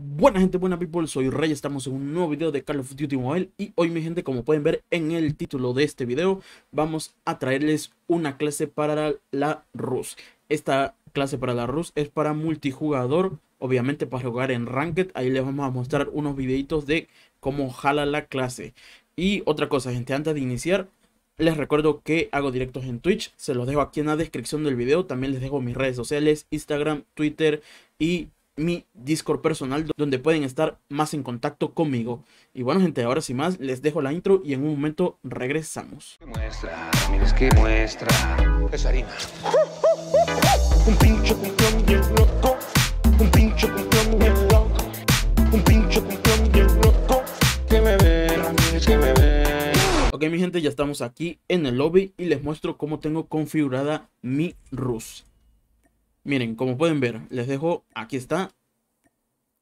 Buena gente, buena people, soy Rey, estamos en un nuevo video de Call of Duty Mobile y hoy mi gente, como pueden ver en el título de este video, vamos a traerles una clase para la Rus. Esta clase para la Rus es para multijugador, obviamente para jugar en Ranked, ahí les vamos a mostrar unos videitos de cómo jala la clase. Y otra cosa gente, antes de iniciar, les recuerdo que hago directos en Twitch, se los dejo aquí en la descripción del video, también les dejo mis redes sociales, Instagram, Twitter y mi Discord personal donde pueden estar más en contacto conmigo. Y bueno gente, ahora sin más, les dejo la intro y en un momento regresamos. Muestra, Un Un Un Ok mi gente, ya estamos aquí en el lobby y les muestro cómo tengo configurada mi RUS. Miren, como pueden ver, les dejo, aquí está,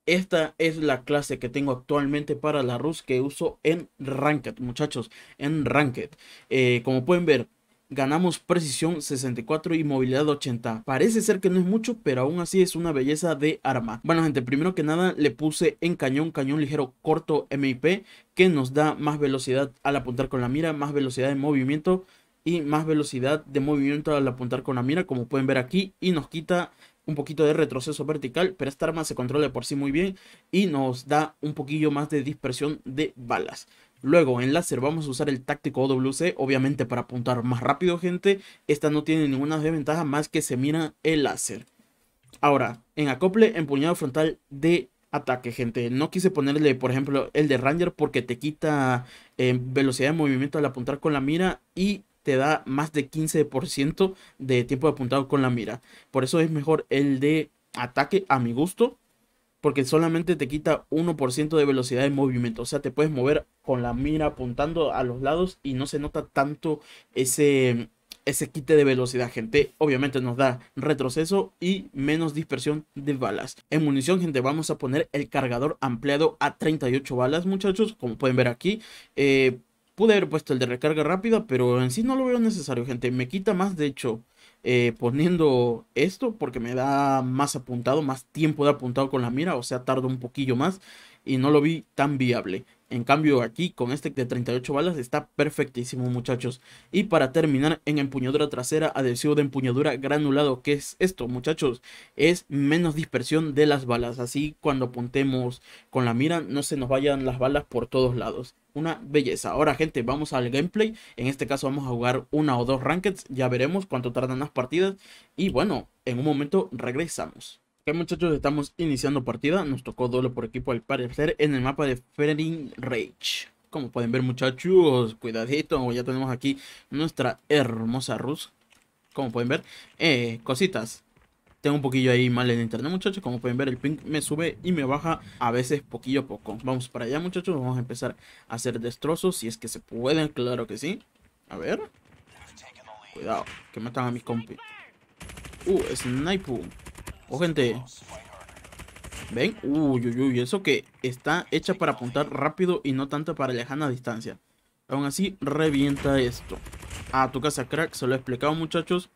esta es la clase que tengo actualmente para la Rus que uso en Ranked, muchachos, en Ranked. Eh, como pueden ver, ganamos precisión 64 y movilidad 80. Parece ser que no es mucho, pero aún así es una belleza de arma. Bueno, gente, primero que nada le puse en cañón, cañón ligero corto MIP, que nos da más velocidad al apuntar con la mira, más velocidad de movimiento y más velocidad de movimiento al apuntar con la mira, como pueden ver aquí, y nos quita un poquito de retroceso vertical, pero esta arma se controla por sí muy bien y nos da un poquillo más de dispersión de balas. Luego, en láser vamos a usar el táctico OWC, obviamente para apuntar más rápido, gente. Esta no tiene ninguna desventaja más que se mira el láser. Ahora, en acople, empuñado frontal de ataque, gente. No quise ponerle, por ejemplo, el de Ranger porque te quita eh, velocidad de movimiento al apuntar con la mira y te da más de 15% de tiempo de apuntado con la mira. Por eso es mejor el de ataque a mi gusto, porque solamente te quita 1% de velocidad de movimiento. O sea, te puedes mover con la mira apuntando a los lados y no se nota tanto ese, ese quite de velocidad, gente. Obviamente nos da retroceso y menos dispersión de balas. En munición, gente, vamos a poner el cargador ampliado a 38 balas, muchachos, como pueden ver aquí. Eh, Pude haber puesto el de recarga rápida, pero en sí no lo veo necesario, gente. Me quita más, de hecho, eh, poniendo esto, porque me da más apuntado, más tiempo de apuntado con la mira, o sea, tardo un poquillo más y no lo vi tan viable. En cambio aquí con este de 38 balas está perfectísimo muchachos. Y para terminar en empuñadura trasera adhesivo de empuñadura granulado. Que es esto muchachos? Es menos dispersión de las balas. Así cuando apuntemos con la mira no se nos vayan las balas por todos lados. Una belleza. Ahora gente vamos al gameplay. En este caso vamos a jugar una o dos rankeds. Ya veremos cuánto tardan las partidas. Y bueno en un momento regresamos. Ok muchachos, estamos iniciando partida, nos tocó dolo por equipo al parecer en el mapa de fering Rage. Como pueden ver muchachos, cuidadito, ya tenemos aquí nuestra hermosa Rus. Como pueden ver, eh, cositas. Tengo un poquillo ahí mal en internet muchachos, como pueden ver el ping me sube y me baja a veces poquillo a poco. Vamos para allá muchachos, vamos a empezar a hacer destrozos si es que se pueden, claro que sí. A ver. Cuidado, que matan a mis compis. Uh, sniper. Oh, gente. ¿Ven? Uy, uy, uy. Eso que está hecha para apuntar rápido y no tanto para alejar lejana distancia. Aún así, revienta esto. A ah, tu casa crack. Se lo he explicado, muchachos.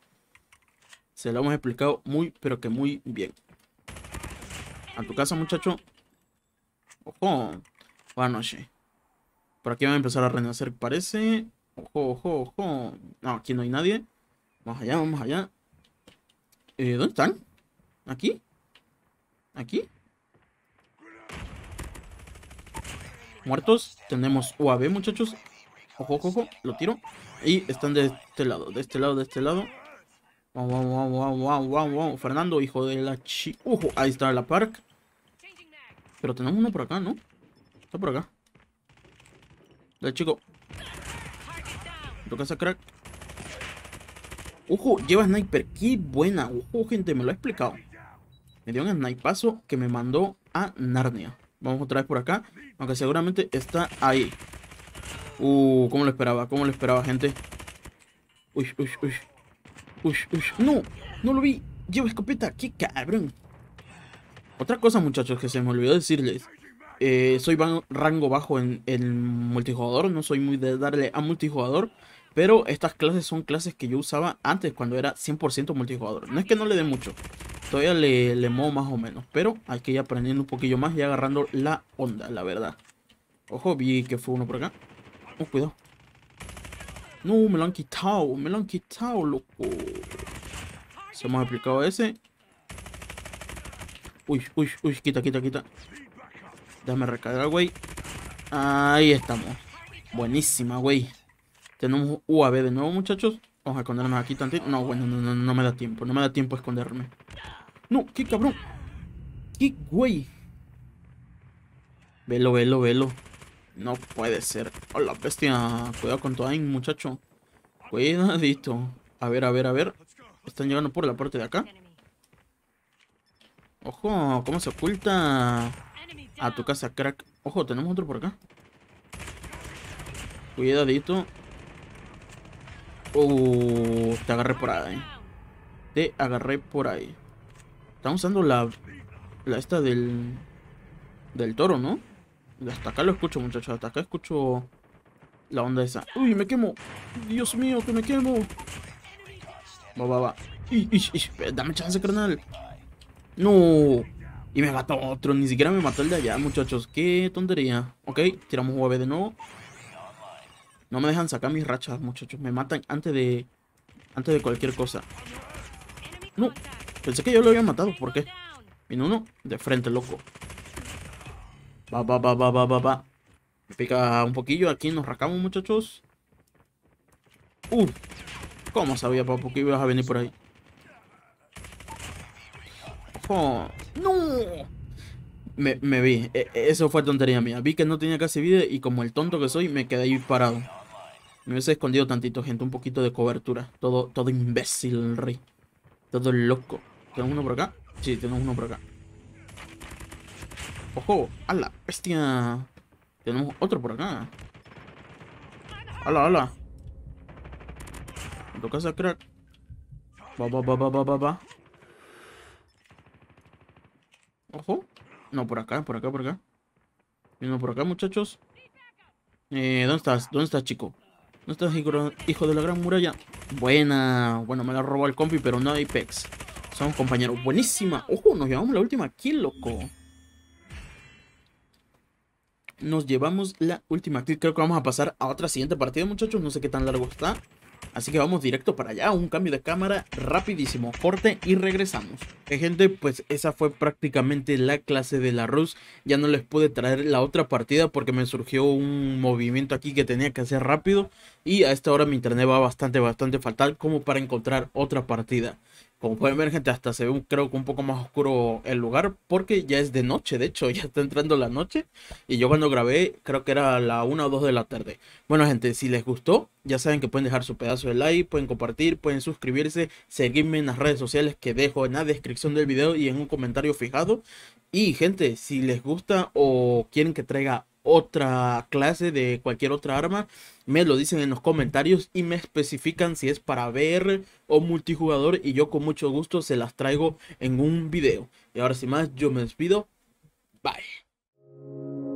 Se lo hemos explicado muy, pero que muy bien. A tu casa, muchacho. Ojo. Buenas noches. Por aquí van a empezar a renacer, parece. Ojo, ojo, ojo. No, aquí no hay nadie. Vamos allá, vamos allá. Eh, ¿Dónde están? ¿Aquí? ¿Aquí? Muertos. Tenemos UAV, muchachos. Ojo, ojo, ojo. Lo tiro. Y están de este lado, de este lado, de este lado. Fernando, hijo de la chi... Ojo, ahí está la park. Pero tenemos uno por acá, ¿no? Está por acá. Dale, chico. Toca esa crack. Ojo, lleva sniper. Qué buena. Ojo, gente, me lo ha explicado. Me dio un paso que me mandó a Narnia. Vamos otra vez por acá. Aunque seguramente está ahí. Uh, ¿cómo lo esperaba? ¿Cómo lo esperaba, gente? Uy, uy, uy. Uy, uy. No, no lo vi. Llevo escopeta. Qué cabrón. Otra cosa, muchachos, que se me olvidó decirles. Eh, soy rango bajo en, el multijugador. No soy muy de darle a multijugador. Pero estas clases son clases que yo usaba antes cuando era 100% multijugador. No es que no le dé mucho, Todavía le, le más o menos, pero hay que ir aprendiendo un poquillo más y agarrando la onda, la verdad. Ojo, vi que fue uno por acá. Oh, cuidado. No, me lo han quitado, me lo han quitado, loco. Se hemos aplicado ese. Uy, uy, uy, quita, quita, quita. Déjame recargar, güey. Ahí estamos. Buenísima, güey. Tenemos UAB de nuevo, muchachos. Vamos a escondernos aquí tantito. No, bueno, no, no, no me da tiempo. No me da tiempo esconderme. No, qué cabrón. Qué güey. Velo, velo, velo. No puede ser. Hola, bestia. Cuidado con todo, muchacho. Cuidadito. A ver, a ver, a ver. Están llegando por la parte de acá. Ojo, cómo se oculta. A tu casa, crack. Ojo, tenemos otro por acá. Cuidadito. Uh, te agarré por ahí. Te agarré por ahí. Están usando la... La esta del... Del toro, ¿no? Hasta acá lo escucho, muchachos. Hasta acá escucho... La onda esa. ¡Uy, me quemo! ¡Dios mío, que me quemo! Va, va, va. ish, Dame chance, carnal. ¡No! Y me mató otro. Ni siquiera me mató el de allá, muchachos. ¡Qué tontería! Ok, tiramos UAB de nuevo. No me dejan sacar mis rachas, muchachos. Me matan antes de... Antes de cualquier cosa. ¡No! Pensé que yo lo había matado, ¿por qué? Vino uno de frente, loco. Va, va, va, va, va, va, va. pica un poquillo, aquí nos racamos, muchachos. Uh, ¿cómo sabía, papu, que ibas a venir por ahí? Oh, ¡No! Me, vi, e, e, eso fue tontería mía. Vi que no tenía casi vida y como el tonto que soy, me quedé ahí parado. Me hubiese escondido tantito, gente, un poquito de cobertura. Todo, todo imbécil, rey. Todo loco. ¿Tenemos uno por acá? Sí, tenemos uno por acá. ¡Ojo! ¡Hala! ¡Bestia! Tenemos otro por acá. ¡Hala, hala! En tu casa, crack. Va, va, va, va, va, va, Ojo. No, por acá, por acá, por acá. Vino por acá, muchachos. Eh, ¿dónde estás? ¿Dónde estás, chico? ¿Dónde estás, hijo de la gran muralla? Buena. Bueno, me la robó el compi, pero no hay pecs. Compañero, compañeros. Buenísima. Ojo, nos llevamos la última kill, loco. Nos llevamos la última kill. Creo que vamos a pasar a otra siguiente partida, muchachos. No sé qué tan largo está. Así que vamos directo para allá, un cambio de cámara rapidísimo, corte y regresamos. Que eh, gente, pues esa fue prácticamente la clase de la Rus. Ya no les pude traer la otra partida porque me surgió un movimiento aquí que tenía que hacer rápido. Y a esta hora mi internet va bastante, bastante fatal como para encontrar otra partida. Como pueden ver, gente, hasta se ve un, creo que un poco más oscuro el lugar porque ya es de noche, de hecho, ya está entrando la noche. Y yo cuando grabé, creo que era la 1 o 2 de la tarde. Bueno, gente, si les gustó, ya saben que pueden dejar su pedazo de like, pueden compartir, pueden suscribirse, seguirme en las redes sociales que dejo en la descripción del video y en un comentario fijado. Y, gente, si les gusta o quieren que traiga otra clase de cualquier otra arma, me lo dicen en los comentarios y me especifican si es para ver o multijugador y yo con mucho gusto se las traigo en un video. Y ahora sin más, yo me despido. Bye.